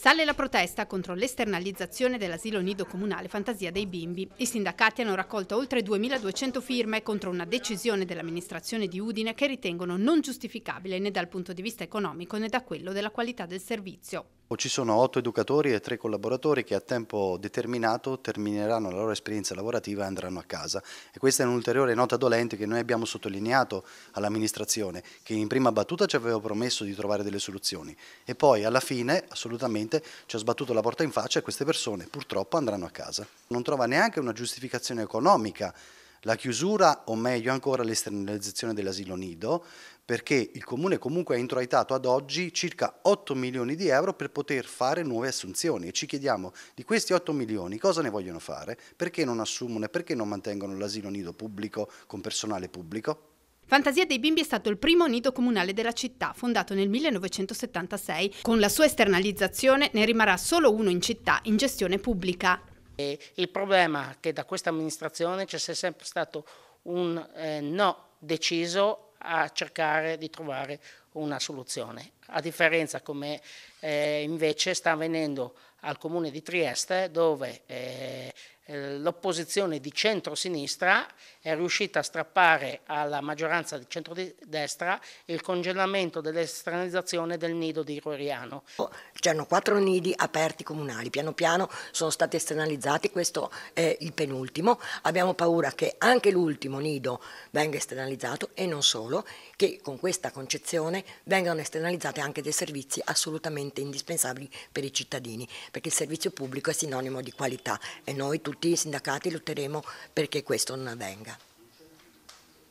Sale la protesta contro l'esternalizzazione dell'asilo nido comunale Fantasia dei Bimbi. I sindacati hanno raccolto oltre 2.200 firme contro una decisione dell'amministrazione di Udine che ritengono non giustificabile né dal punto di vista economico né da quello della qualità del servizio o ci sono otto educatori e tre collaboratori che a tempo determinato termineranno la loro esperienza lavorativa e andranno a casa. E questa è un'ulteriore nota dolente che noi abbiamo sottolineato all'amministrazione, che in prima battuta ci aveva promesso di trovare delle soluzioni e poi alla fine assolutamente ci ha sbattuto la porta in faccia e queste persone purtroppo andranno a casa. Non trova neanche una giustificazione economica la chiusura, o meglio ancora l'esternalizzazione dell'asilo nido, perché il Comune comunque ha introitato ad oggi circa 8 milioni di euro per poter fare nuove assunzioni e ci chiediamo di questi 8 milioni cosa ne vogliono fare, perché non assumono e perché non mantengono l'asilo nido pubblico con personale pubblico? Fantasia dei Bimbi è stato il primo nido comunale della città, fondato nel 1976. Con la sua esternalizzazione ne rimarrà solo uno in città in gestione pubblica. E il problema è che da questa amministrazione c'è sempre stato un eh, no deciso a cercare di trovare una soluzione, a differenza come eh, invece sta avvenendo al comune di Trieste dove eh, eh, l'opposizione di centro-sinistra è riuscita a strappare alla maggioranza di centro-destra il congelamento dell'esternalizzazione del nido di Roeriano. C'erano quattro nidi aperti comunali, piano piano sono stati esternalizzati, questo è il penultimo. Abbiamo paura che anche l'ultimo nido venga esternalizzato e non solo, che con questa concezione vengano esternalizzati anche dei servizi assolutamente indispensabili per i cittadini, perché il servizio pubblico è sinonimo di qualità e noi tutti tutti i sindacati lotteremo perché questo non avvenga.